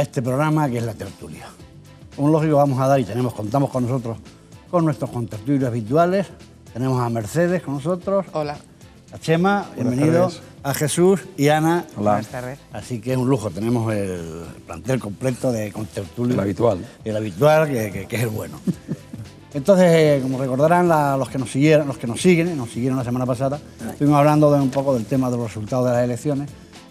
este programa que es la tertulia. Un lógico vamos a dar y tenemos, contamos con nosotros, con nuestros contertulios habituales. Tenemos a Mercedes con nosotros. Hola. A Chema, bienvenido. A Jesús y Ana. Hola. Así que es un lujo, tenemos el plantel completo de contertulios. El habitual. El habitual, que, es el bueno. Entonces, eh, como recordarán los que nos siguieron, los que nos siguen, nos siguieron la semana pasada, estuvimos hablando de un poco del tema de los resultados de las elecciones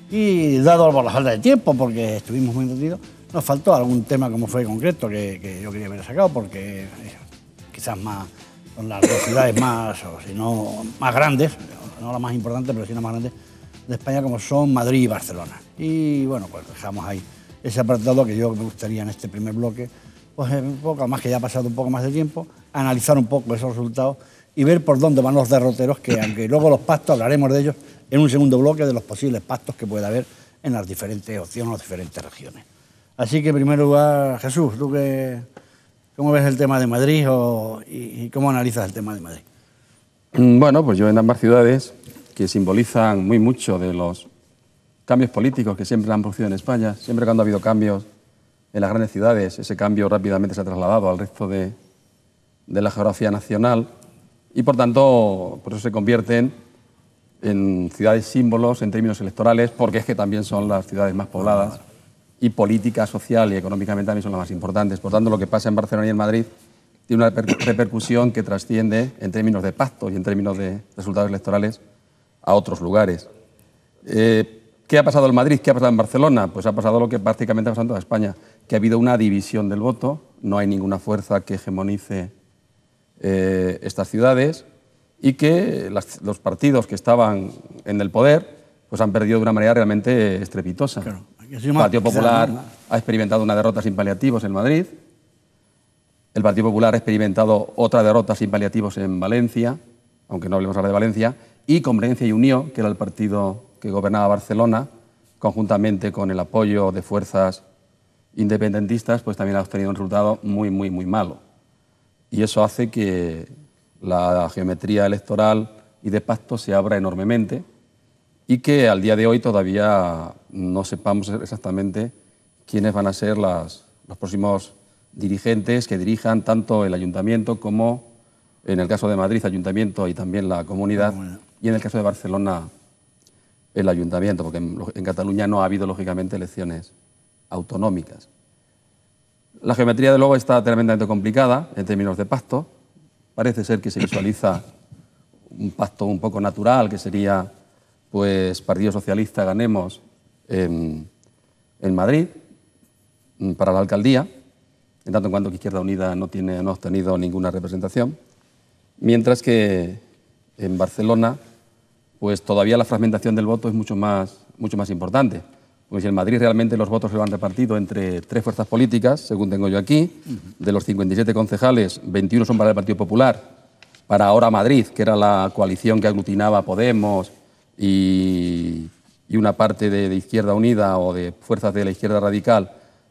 y dado por la falta de tiempo, porque estuvimos muy entendidos, nos faltó algún tema como fue concreto que, yo quería haber sacado, porque eh, quizás más con las dos ciudades más, si no, más grandes, no las más importantes, pero sí las más grandes de España, como son Madrid y Barcelona. Y bueno, pues dejamos ahí ese apartado que yo me gustaría en este primer bloque, pues un poco, más que ya ha pasado un poco más de tiempo, analizar un poco esos resultados y ver por dónde van los derroteros, que aunque luego los pactos hablaremos de ellos, en un segundo bloque de los posibles pactos que pueda haber en las diferentes opciones, en las diferentes regiones. Así que, en primer lugar, Jesús, ¿tú cómo ves el tema de Madrid o, y, cómo analizas el tema de Madrid? Mm, bueno, pues yo en ambas ciudades, que simbolizan muy mucho de los cambios políticos que siempre han producido en España, siempre cuando ha habido cambios en las grandes ciudades, ese cambio rápidamente se ha trasladado al resto de, de la geografía nacional y, por tanto, por eso se convierten en ciudades símbolos en términos electorales, porque es que también son las ciudades más pobladas y política, social y económicamente también son las más importantes. Por tanto, lo que pasa en Barcelona y en Madrid tiene una repercusión que trasciende en términos de pactos y en términos de resultados electorales a otros lugares. Eh, ¿Qué ha pasado en Madrid? ¿Qué ha pasado en Barcelona? Pues ha pasado lo que prácticamente ha pasado en toda España, que ha habido una división del voto, no hay ninguna fuerza que hegemonice eh, estas ciudades y que los partidos que estaban en el poder pues han perdido de una manera realmente estrepitosa. El Partido Popular ha experimentado una derrota sin paliativos en Madrid, el Partido Popular ha experimentado otra derrota sin paliativos en Valencia, aunque no hablemos ahora de Valencia, y Convenencia y Unión, que era el partido que gobernaba Barcelona, conjuntamente con el apoyo de fuerzas independentistas, pues también ha obtenido un resultado muy, muy, muy malo. Y eso hace que la geometría electoral y de pacto se abra enormemente y que al día de hoy todavía no sepamos exactamente quiénes van a ser los próximos dirigentes que dirijan tanto el ayuntamiento como, en el caso de Madrid, ayuntamiento y también la comunidad, y en el caso de Barcelona, el ayuntamiento, porque en, en Cataluña no ha habido, lógicamente, elecciones autonómicas. La geometría, de luego, está tremendamente complicada en términos de pacto parece ser que se visualiza un pacto un poco natural, que sería pues Partido Socialista ganemos en, Madrid mm, para la alcaldía, en tanto en cuanto que Izquierda Unida no, tiene, ha obtenido ninguna representación, mientras que en Barcelona pues todavía la fragmentación del voto es mucho más, mucho más importante. Como si en Madrid realmente los votos se lo han repartido entre tres fuerzas políticas, según tengo yo aquí, de los 57 concejales, 21 son para el Partido Popular, para Ahora Madrid, que era la coalición que aglutinaba Podemos y, una parte de, Izquierda Unida o de fuerzas de la izquierda radical,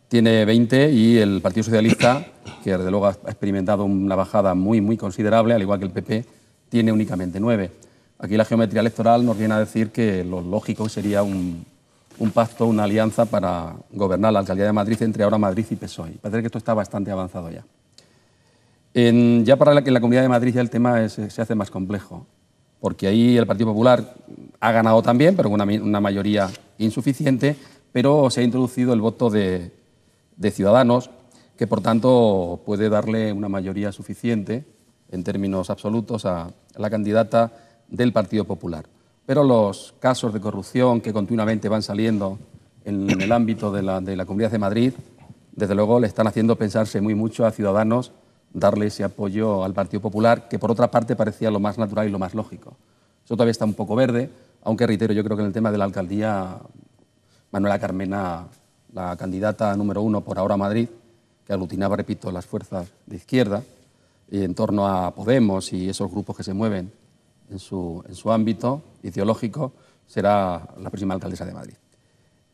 tiene 20 y el Partido Socialista, que desde luego ha experimentado una bajada muy, muy considerable, al igual que el PP, tiene únicamente 9. Aquí la geometría electoral nos viene a decir que lo lógico sería un un pacto, una alianza para gobernar la alcaldía de Madrid entre ahora Madrid y PSOE. Parece que esto está bastante avanzado ya. ya para la, la Comunidad de Madrid ya el tema se hace más complejo, porque ahí el Partido Popular ha ganado también, pero con una, mayoría insuficiente, pero se ha introducido el voto de Ciudadanos, que por tanto puede darle una mayoría suficiente en términos absolutos a la candidata del Partido Popular pero los casos de corrupción que continuamente van saliendo en, el ámbito de la, de la Comunidad de Madrid, desde luego le están haciendo pensarse muy mucho a ciudadanos darle ese apoyo al Partido Popular, que por otra parte parecía lo más natural y lo más lógico. Eso todavía está un poco verde, aunque reitero, yo creo que en el tema de la alcaldía, Manuela Carmena, la candidata número uno por ahora a Madrid, que aglutinaba, repito, las fuerzas de izquierda, y en torno a Podemos y esos grupos que se mueven en su, en su ámbito ideológico será la próxima alcaldesa de Madrid.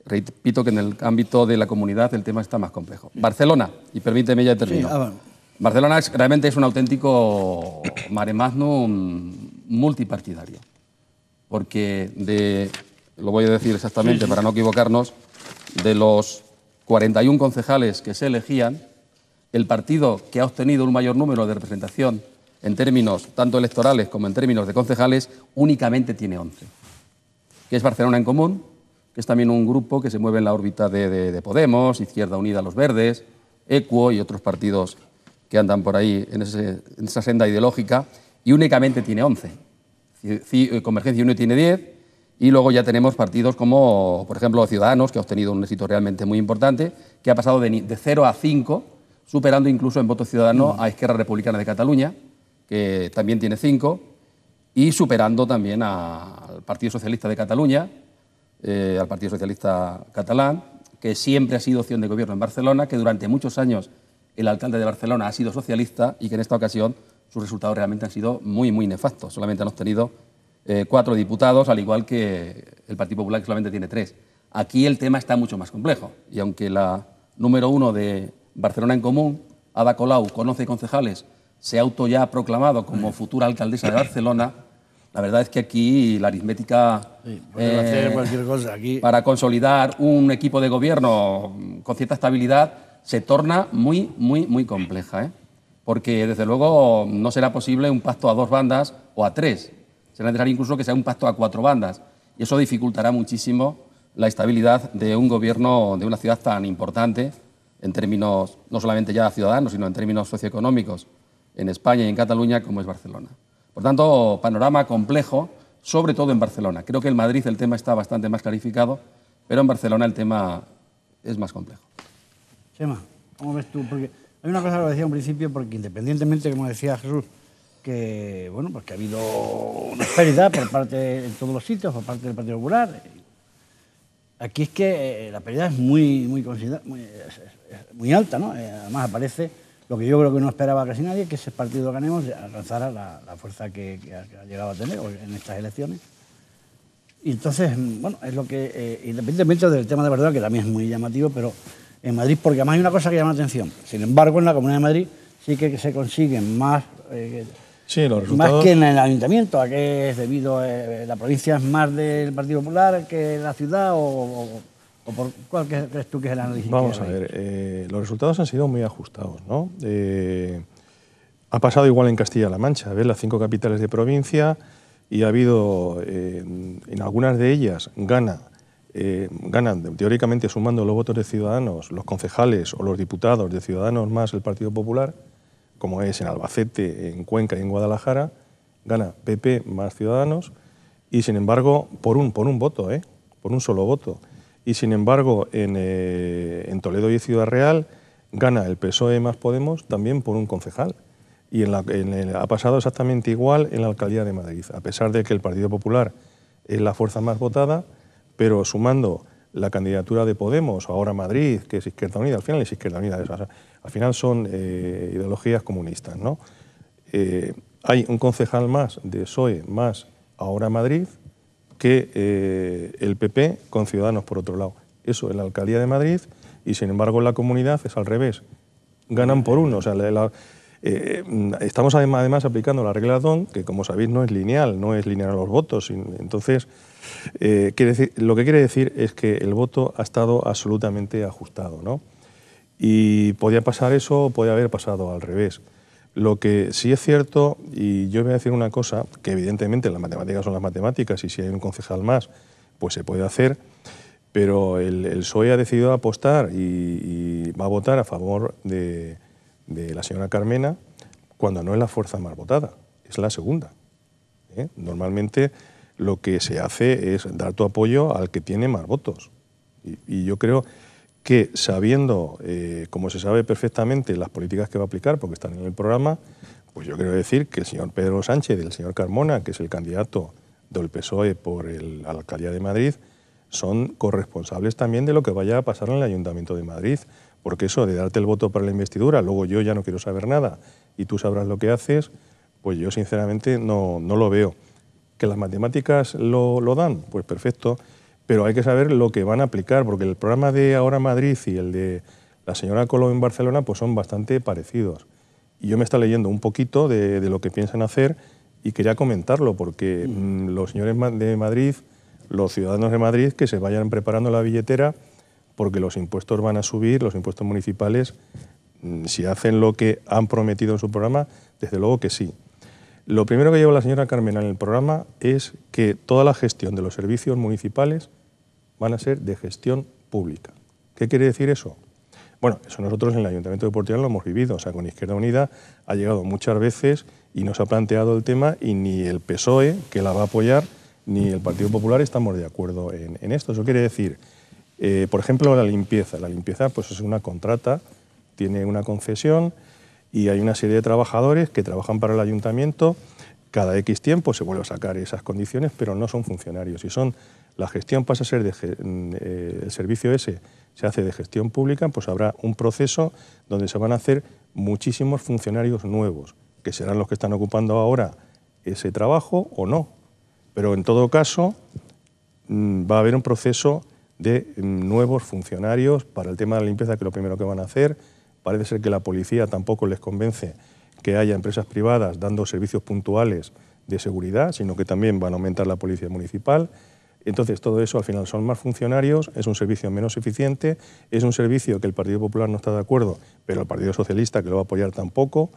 Repito que en el ámbito de la comunidad el tema está más complejo. Barcelona, y permíteme ya termino. Sí, ah, Barcelona realmente es un auténtico mare magnum multipartidario, porque de, lo voy a decir exactamente para no equivocarnos, de los 41 concejales que se elegían, el partido que ha obtenido un mayor número de representación en términos tanto electorales como en términos de concejales, únicamente tiene 11. Que es Barcelona en Común, que es también un grupo que se mueve en la órbita de, Podemos, Izquierda Unida, Los Verdes, Equo y otros partidos que andan por ahí en, esa senda ideológica, y únicamente tiene 11. Eh, Convergencia y tiene 10, y luego ya tenemos partidos como, por ejemplo, Ciudadanos, que ha obtenido un éxito realmente muy importante, que ha pasado de, 0 a 5, superando incluso en voto ciudadano mm. a Izquierda Republicana de Cataluña, que también tiene cinco, y superando también al Partido Socialista de Cataluña, eh, al Partido Socialista catalán, que siempre ha sido opción de gobierno en Barcelona, que durante muchos años el alcalde de Barcelona ha sido socialista y que en esta ocasión sus resultados realmente han sido muy, muy nefastos. Solamente han obtenido eh, cuatro diputados, al igual que el Partido Popular, que solamente tiene tres. Aquí el tema está mucho más complejo. Y aunque la número uno de Barcelona en Común, Ada Colau, conoce concejales se ha auto ya proclamado como futura alcaldesa de Barcelona, la verdad es que aquí la aritmética eh, para consolidar un equipo de gobierno con cierta estabilidad se torna muy, muy, muy compleja. ¿eh? Porque desde luego no será posible un pacto a dos bandas o a tres. Será necesario incluso que sea un pacto a cuatro bandas. Y eso dificultará muchísimo la estabilidad de un gobierno de una ciudad tan importante en términos no solamente ya ciudadanos, sino en términos socioeconómicos en España y en Cataluña como es Barcelona. Por tanto, panorama complejo, sobre todo en Barcelona. Creo que en Madrid el tema está bastante más clarificado, pero en Barcelona el tema es más complejo. Chema, ¿cómo ves tú? Porque hay una cosa que decía en principio, porque independientemente, como decía Jesús, que bueno, porque pues ha habido una pérdida por parte de todos los sitios, por parte del Partido Popular. Aquí es que eh, la pérdida es muy, muy, muy, muy alta, ¿no? Eh, además aparece lo que yo creo que no esperaba casi nadie, que ese partido ganemos alcanzara la, fuerza que, ha, llegado a tener en estas elecciones. Y entonces, bueno, es lo que, eh, independientemente del tema de verdad, que también es muy llamativo, pero en Madrid, porque además hay una cosa que llama la atención. Sin embargo, en la Comunidad de Madrid sí que se consiguen más... Eh, sí, los resultados... Más que en el ayuntamiento, a qué es debido, eh, la provincia es más del Partido Popular que la ciudad o ¿O por cuál crees tú que es la noticia? Vamos a ver, eh, los resultados han sido muy ajustados. ¿no? Eh, ha pasado igual en Castilla-La Mancha, las cinco capitales de provincia, y ha habido, eh, en algunas de ellas, gana, ganan teóricamente sumando los votos de Ciudadanos, los concejales o los diputados de Ciudadanos más el Partido Popular, como es en Albacete, en Cuenca y en Guadalajara, gana PP más Ciudadanos, y sin embargo, por un, por un voto, por un solo voto y sin embargo eh, en, Toledo y Ciudad Real gana el PSOE más Podemos también por un concejal. Y en la, ha pasado exactamente igual en la alcaldía de Madrid, a pesar de que el Partido Popular es la fuerza más votada, pero sumando la candidatura de Podemos, ahora Madrid, que es Izquierda Unida, al final es Izquierda Unida, al final son eh, ideologías comunistas. ¿no? Eh, hay un concejal más de PSOE más ahora Madrid, que eh, el PP con Ciudadanos, por otro lado. Eso en la Alcaldía de Madrid y, sin embargo, en la comunidad es al revés. Ganan por uno. O sea, eh, estamos además, aplicando la regla DON, que como sabéis no es lineal, no es lineal a los votos. Entonces, eh, lo que quiere decir es que el voto ha estado absolutamente ajustado. Y podía pasar eso, o podía haber pasado al revés. Lo que sí es cierto, y yo voy a decir una cosa, que evidentemente las matemáticas son las matemáticas y si hay un concejal más, pues se puede hacer, pero el, el e ha decidido apostar y, va a votar a favor de, la señora Carmena cuando no es la fuerza más votada, es la segunda. ¿eh? Normalmente lo que se hace es dar tu apoyo al que tiene más votos. y yo creo que sabiendo, eh, como se sabe perfectamente, las políticas que va a aplicar, porque están en el programa, pues yo quiero decir que el señor Pedro Sánchez y el señor Carmona, que es el candidato del PSOE por el, la alcaldía de Madrid, son corresponsables también de lo que vaya a pasar en el Ayuntamiento de Madrid, porque eso de darte el voto para la investidura, luego yo ya no quiero saber nada y tú sabrás lo que haces, pues yo sinceramente no, no lo veo. ¿Que las matemáticas lo, lo dan? Pues perfecto pero hay que saber lo que van a aplicar, porque el programa de Ahora Madrid y el de la señora Colón en Barcelona pues son bastante parecidos. Y yo me está leyendo un poquito de, lo que piensan hacer y quería comentarlo, porque mm, los señores de Madrid, los ciudadanos de Madrid, que se vayan preparando la billetera, porque los impuestos van a subir, los impuestos municipales, mm, si hacen lo que han prometido en su programa, desde luego que sí. Lo primero que lleva la señora Carmena en el programa es que toda la gestión de los servicios municipales van a ser de gestión pública. ¿Qué quiere decir eso? Bueno, eso nosotros en el Ayuntamiento de Portugal lo hemos vivido. O sea, con Izquierda Unida ha llegado muchas veces y nos ha planteado el tema y ni el PSOE, que la va a apoyar, ni el Partido Popular estamos de acuerdo en, esto. Eso quiere decir, eh, por ejemplo, la limpieza. La limpieza pues, es una contrata, tiene una concesión, y hay una serie de trabajadores que trabajan para el ayuntamiento, cada X tiempo se vuelve a sacar esas condiciones, pero no son funcionarios y son la gestión pasa a ser de, mm, eh, el servicio ese se hace de gestión pública, pues habrá un proceso donde se van a hacer muchísimos funcionarios nuevos, que serán los que están ocupando ahora ese trabajo o no. Pero en todo caso mm, va a haber un proceso de mm, nuevos funcionarios para el tema de la limpieza, que es lo primero que van a hacer, Parece ser que la policía tampoco les convence que haya empresas privadas dando servicios puntuales de seguridad, sino que también van a aumentar la policía municipal. Entonces, todo eso al final son más funcionarios, es un servicio menos eficiente, es un servicio que el Partido Popular no está de acuerdo, pero el Partido Socialista, que lo va a apoyar tampoco,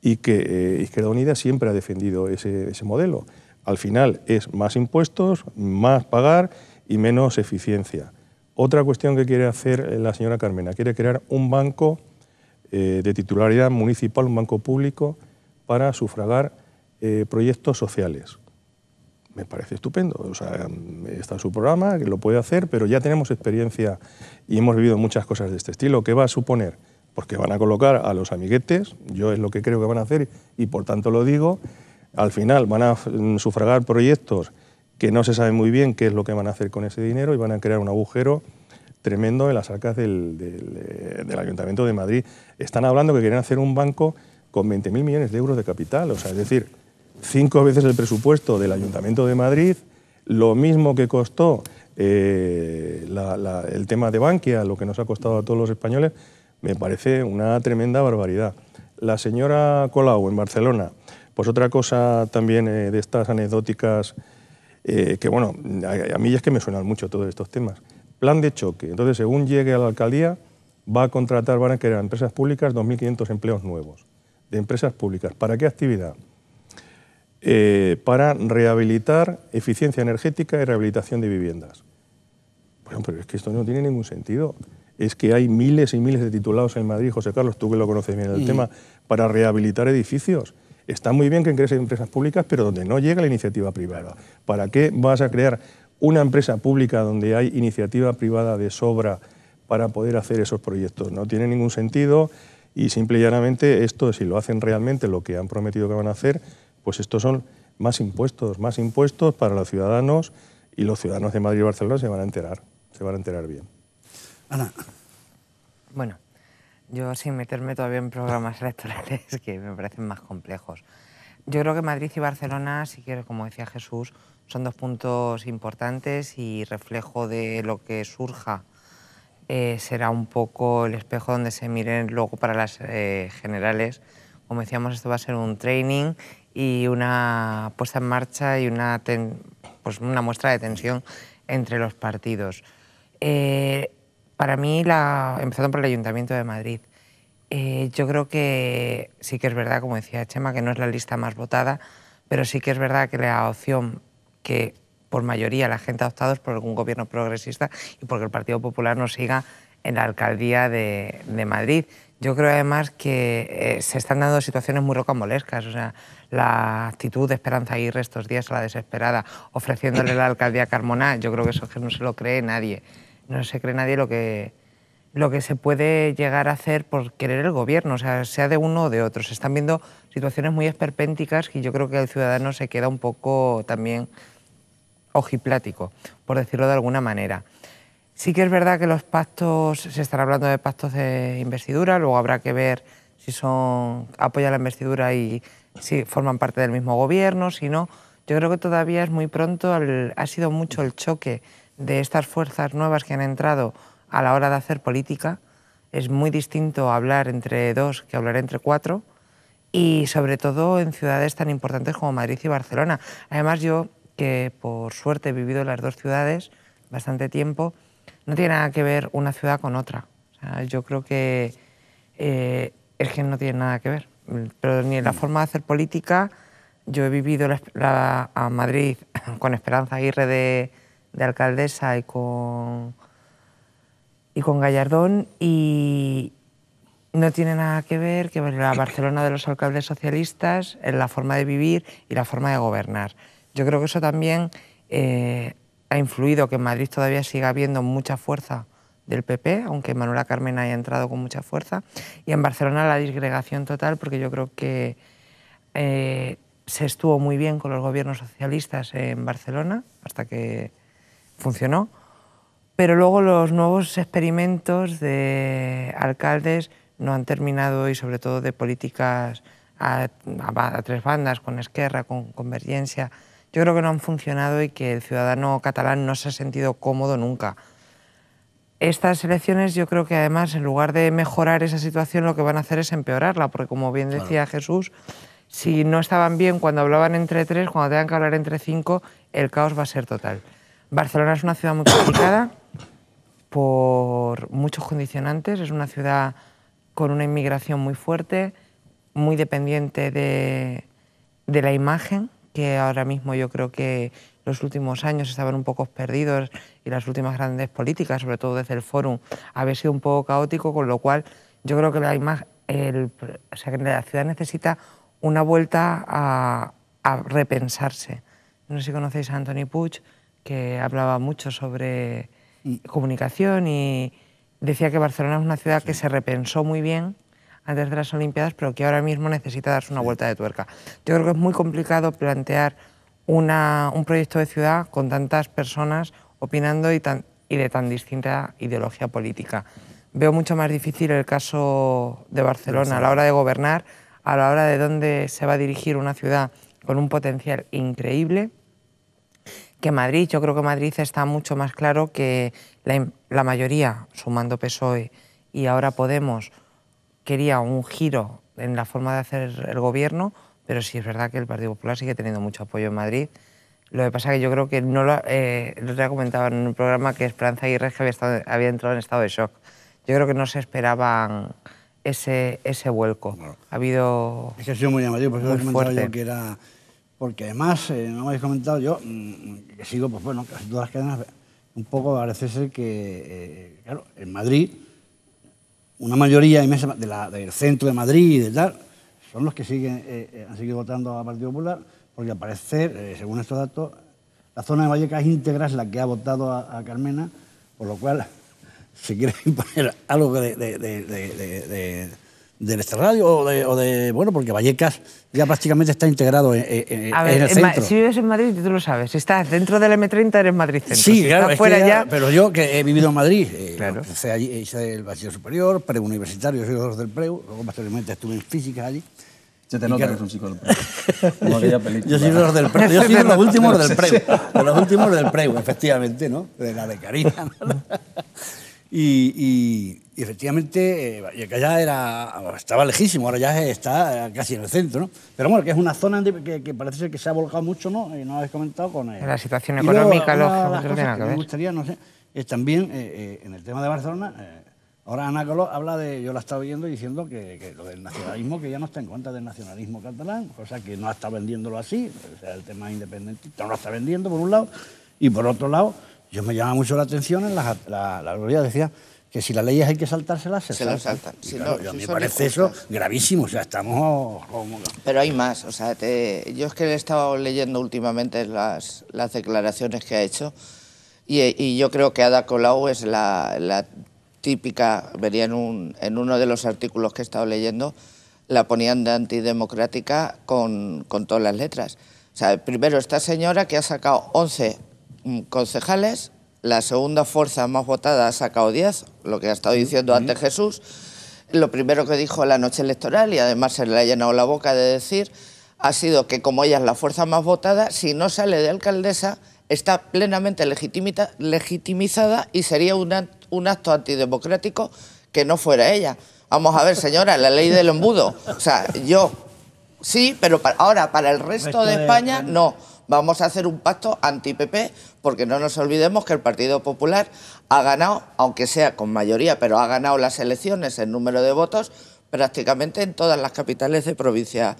y que eh, Izquierda Unida siempre ha defendido ese modelo. Al final es más impuestos, más pagar y menos eficiencia. Otra cuestión que quiere hacer eh, la señora Carmena, quiere crear un banco eh, de titularidad municipal, un banco público, para sufragar eh, proyectos sociales. Me parece estupendo. O sea, está en su programa, lo puede hacer, pero ya tenemos experiencia y hemos vivido muchas cosas de este estilo. ¿Qué va a suponer? Porque pues van a colocar a los amiguetes, yo es lo que creo que van a hacer y por tanto lo digo, al final van a sufragar proyectos que no se sabe muy bien qué es lo que van a hacer con ese dinero y van a crear un agujero tremendo en las arcas del, eh, Ayuntamiento de Madrid. Están hablando que quieren hacer un banco con 20.000 millones de euros de capital, o sea, es decir, cinco veces el presupuesto del Ayuntamiento de Madrid, lo mismo que costó eh, el tema de Bankia, lo que nos ha costado a todos los españoles, me parece una tremenda barbaridad. La señora Colau en Barcelona, pues otra cosa también eh, de estas anecdóticas eh, que bueno, a, mí es que me suenan mucho todos estos temas. Plan de choque. Entonces, según llegue a la alcaldía, va a contratar, van a crear empresas públicas 2.500 empleos nuevos. De empresas públicas. ¿Para qué actividad? Eh, para rehabilitar eficiencia energética y rehabilitación de viviendas. Bueno, pero es que esto no tiene ningún sentido. Es que hay miles y miles de titulados en Madrid, José Carlos, tú que lo conoces bien del tema, para rehabilitar edificios. Está muy bien que ingresen empresas públicas, pero donde no llega la iniciativa privada. ¿Para qué vas a crear una empresa pública donde hay iniciativa privada de sobra para poder hacer esos proyectos? No tiene ningún sentido y simple y llanamente esto, si lo hacen realmente lo que han prometido que van a hacer, pues estos son más impuestos, más impuestos para los ciudadanos y los ciudadanos de Madrid y Barcelona se van a enterar, se van a enterar bien. Ana. Bueno. Yo sin meterme todavía en programas electorales que me parecen más complejos. Yo creo que Madrid y Barcelona, si quieres, como decía Jesús, son dos puntos importantes y reflejo de lo que surja eh, será un poco el espejo donde se miren luego para las eh, generales. Como decíamos, esto va a ser un training y una puesta en marcha y una, pues una muestra de tensión entre los partidos. Eh, para mí, la, empezando por el Ayuntamiento de Madrid, eh, yo creo que sí que es verdad, como decía Chema, que no es la lista más votada, pero sí que es verdad que la opción que por mayoría la gente ha optado es por algún gobierno progresista y porque el Partido Popular no siga en la alcaldía de, Madrid. Yo creo además que eh, se están dando situaciones muy rocambolescas, o sea, la actitud de Esperanza Aguirre estos días a la desesperada, ofreciéndole la alcaldía a Carmona, yo creo que eso que no se lo cree nadie no se cree nadie lo que, lo que se puede llegar a hacer por querer el gobierno, o sea, sea de uno o de otro. Se están viendo situaciones muy esperpénticas y yo creo que el ciudadano se queda un poco también ojiplático, por decirlo de alguna manera. Sí que es verdad que los pactos, se están hablando de pactos de investidura, luego habrá que ver si son apoya la investidura y si forman parte del mismo gobierno, si no. Yo creo que todavía es muy pronto, ha sido mucho el choque de estas fuerzas nuevas que han entrado a la hora de hacer política. Es muy distinto hablar entre dos que hablar entre cuatro y sobre todo en ciudades tan importantes como Madrid y Barcelona. Además yo, que por suerte he vivido en las dos ciudades bastante tiempo, no tiene nada que ver una ciudad con otra. yo creo que eh, es que no tiene nada que ver. Pero ni en la mm. forma de hacer política, yo he vivido a Madrid con Esperanza Aguirre de, de alcaldesa y con, y con Gallardón y no tiene nada que ver que la Barcelona de los alcaldes socialistas en la forma de vivir y la forma de gobernar. Yo creo que eso también eh, ha influido que en Madrid todavía siga habiendo mucha fuerza del PP, aunque Manuela Carmen haya entrado con mucha fuerza, y en Barcelona la disgregación total, porque yo creo que eh, se estuvo muy bien con los gobiernos socialistas en Barcelona, hasta que funcionó, pero luego los nuevos experimentos de alcaldes no han terminado y sobre todo de políticas a, tres bandas, con Esquerra, con Convergencia, yo creo que no han funcionado y que el ciudadano catalán no se ha sentido cómodo nunca. Estas elecciones yo creo que además en lugar de mejorar esa situación lo que van a hacer es empeorarla, porque como bien decía Jesús, si no estaban bien cuando hablaban entre tres, cuando tengan que hablar entre cinco, el caos va a ser total. Barcelona es una ciudad muy complicada por muchos condicionantes. Es una ciudad con una inmigración muy fuerte, muy dependiente de, la imagen, que ahora mismo yo creo que los últimos años estaban un poco perdidos y las últimas grandes políticas, sobre todo desde el Fórum, había sido un poco caótico, con lo cual yo creo que la, el, o sea, que la ciudad necesita una vuelta a, repensarse. No sé si conocéis a Anthony Puig, que hablaba mucho sobre mm. comunicación y decía que Barcelona es una ciudad que se repensó muy bien antes de las Olimpiadas, pero que ahora mismo necesita darse una vuelta de tuerca. Yo creo que es muy complicado plantear un proyecto de ciudad con tantas personas opinando y, tan, y de tan distinta ideología política. Veo mucho más difícil el caso de Barcelona a la hora de gobernar, a la hora de dónde se va a dirigir una ciudad con un potencial increíble que Madrid. Yo creo que Madrid está mucho más claro que la, mayoría, sumando PSOE y ahora Podemos, quería un giro en la forma de hacer el gobierno, pero sí es verdad que el Partido Popular sigue teniendo mucho apoyo en Madrid. Lo que pasa es que yo creo que no lo, eh, lo he comentado en un programa que Esperanza Aguirre había, entrado en estado de shock. Yo creo que no se esperaban ese, ese vuelco. Ha habido. Es que ha sido muy llamativo, por eso que era porque además, eh, no me habéis comentado yo, mm, mm, que sigo, pues bueno, casi todas las cadenas, un poco parece ser que, eh, claro, en Madrid, una mayoría inmensa de la, del centro de Madrid y de tal, son los que siguen, eh, han seguido votando a Partido Popular, porque al parecer, según estos datos, la zona de Vallecas íntegra es la que ha votado a, Carmena, por lo cual si quieres imponer algo de de nuestra radio o de, Bueno, porque Vallecas ya prácticamente está integrado en, a ver, si vives en Madrid, tú lo sabes. Si estás dentro del M30, eres Madrid Sí, claro. fuera ya, Pero yo, que he vivido en Madrid, eh, eh, hice, el bachiller superior, preuniversitario, sido dos del preu, luego posteriormente estuve en física allí. Se te nota que eres un psicólogo. Yo soy de los del preu. Yo soy los últimos del preu. De los últimos del preu, efectivamente, ¿no? De la de Karina. y y efectivamente, eh, ya era, estaba lejísimo, ahora ya está casi en el centro, ¿no? Pero bueno, que es una zona que, parece ser que se ha volcado mucho, ¿no? Y eh, no habéis comentado con... Eh, la situación económica, lo que me gustaría, no sé, es también en el tema de Barcelona... Ahora Ana habla de, yo la estado viendo, diciendo que, lo del nacionalismo, que ya no está en cuenta del nacionalismo catalán, cosa que no está vendiéndolo así, el tema independentista no lo está vendiendo por un lado, y por otro lado, yo me llama mucho la atención en la, la, la decía, que si las leyes hay que saltárselas, se, se saltan. no, a mí me parece eso gravísimo, o estamos... Pero hay más, o sea, yo es que he estado leyendo últimamente las, declaraciones que ha hecho y, yo creo que Ada Colau es la, típica, Verían en, un, en, uno de los artículos que he estado leyendo, la ponían de antidemocrática con, con todas las letras. O sea, primero, esta señora que ha sacado 11 mm, concejales la segunda fuerza más votada ha sacado 10, lo que ha estado diciendo ante Jesús. Lo primero que dijo la noche electoral, y además se le ha llenado la boca de decir, ha sido que como ella es la fuerza más votada, si no sale de alcaldesa, está plenamente legitimizada y sería un acto antidemocrático que no fuera ella. Vamos a ver, señora, la ley del embudo. O sea, yo sí, pero ahora para el resto, de España no vamos a hacer un pacto anti-PP, porque no nos olvidemos que el Partido Popular ha ganado, aunque sea con mayoría, pero ha ganado las elecciones en número de votos prácticamente en todas las capitales de provincia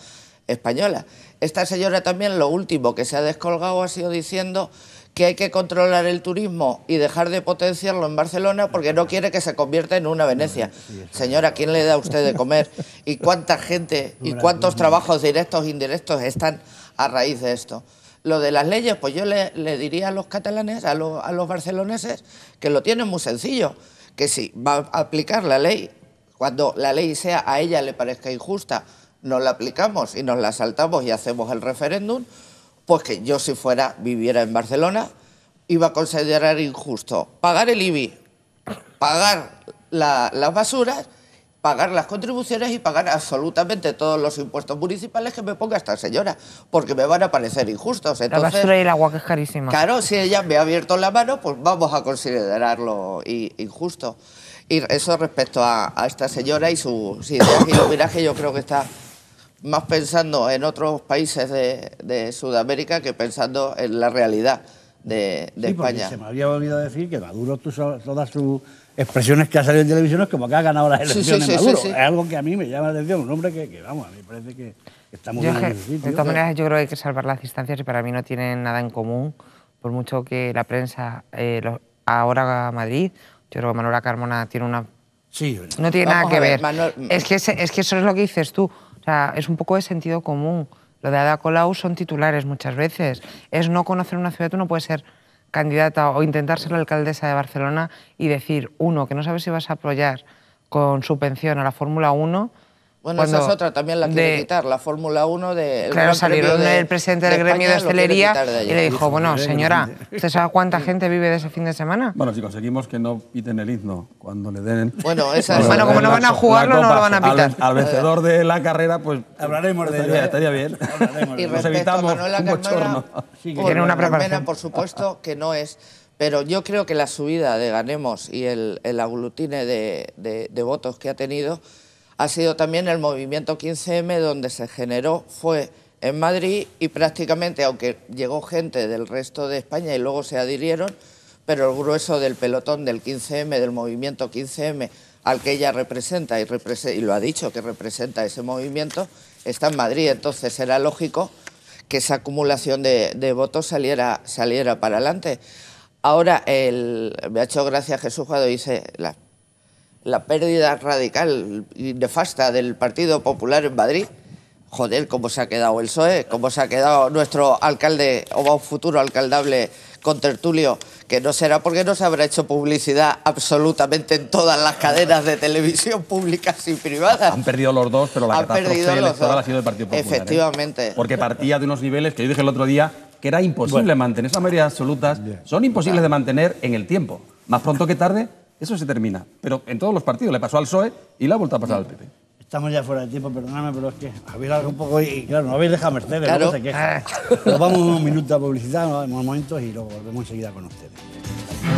española. Esta señora también lo último que se ha descolgado ha sido diciendo que hay que controlar el turismo y dejar de potenciarlo en Barcelona porque no quiere que se convierta en una Venecia. Señora, ¿quién le da a usted de comer? ¿Y cuánta gente y cuántos trabajos directos e indirectos están a raíz de esto? Lo de las leyes, pues yo le, diría a los catalanes, a, los barceloneses, que lo tienen muy sencillo, que si va a aplicar la ley, cuando la ley sea a ella le parezca injusta, nos la aplicamos y nos la saltamos y hacemos el referéndum, pues que yo si fuera, viviera en Barcelona, iba a considerar injusto pagar el IBI, pagar las basuras pagar las contribuciones y pagar absolutamente todos los impuestos municipales que me ponga esta señora, porque me van a parecer injustos. Entonces, la basura y el agua, que es carísima. Claro, si ella me ha abierto la mano, pues vamos a considerarlo injusto. Y eso respecto a, esta señora y su sí, yo creo que está más pensando en otros países de, Sudamérica que pensando en la realidad de, España. Se me había olvidado decir que Maduro toda su expresiones que ha salido en televisión es como que ha ganado las elecciones sí, Maduro. es algo que a mí me llama la atención, un hombre que, que vamos, a mí me parece que está muy bien. Que, de todas maneras, yo creo que hay que salvar las distancias y para mí no tienen nada en común, por mucho que la prensa eh, lo, ahora Madrid, yo creo que Manuela Carmona tiene una... Sí, no tiene nada que ver. es, que que eso es lo que dices tú, o sea, es un poco de sentido común. Lo de Ada Colau son titulares muchas veces. Es no conocer una ciudad, tú no puedes ser candidata o intentar ser la alcaldesa de Barcelona y decir, uno, que no sabes si vas a apoyar con subvención a la Fórmula 1 bueno, esa es otra también la quiere de, quitar, la Fórmula 1 de... Claro, salió el presidente del gremio de hostelería y le dijo, bueno, señora, ¿usted sabe cuánta gente vive de ese fin de semana? Bueno, si conseguimos que no piten el himno cuando le den... Bueno, como no van a jugarlo, no lo van a pitar. Al, vencedor de la carrera, pues... Hablaremos de ello. ¿eh? Estaría bien. Y evitamos Manuela tiene una preparación. por supuesto, que no es... Pero yo creo que la subida de Ganemos y el aglutine de votos que ha tenido ha sido también el movimiento 15M donde se generó, fue en Madrid y prácticamente, aunque llegó gente del resto de España y luego se adhirieron, pero el grueso del pelotón del 15M, del movimiento 15M, al que ella representa y, lo ha dicho que representa ese movimiento, está en Madrid. Entonces era lógico que esa acumulación de, votos saliera, saliera para adelante. Ahora, el, me ha hecho gracia Jesús cuando dice, la, la pérdida radical y nefasta del Partido Popular en Madrid. Joder, cómo se ha quedado el PSOE, cómo se ha quedado nuestro alcalde o futuro alcaldable con Tertulio, que no será porque no se habrá hecho publicidad absolutamente en todas las cadenas de televisión públicas y privadas. Han perdido los dos, pero la Han catástrofe electoral ha sido del Partido Popular. ¿eh? Efectivamente. Porque partía de unos niveles que yo dije el otro día que era imposible mantener. Esas medidas absolutas son imposibles de mantener en el tiempo. Más pronto que tarde eso se termina. Pero en todos los partidos. Le pasó al PSOE y la ha vuelto a pasar al mm. PP. Estamos ya fuera de tiempo, perdóname, pero es que habéis hablado un poco y, claro, no habéis dejado Mercedes, no sé qué. Nos vamos unos minutos a publicidad, unos momentos y luego volvemos enseguida con ustedes.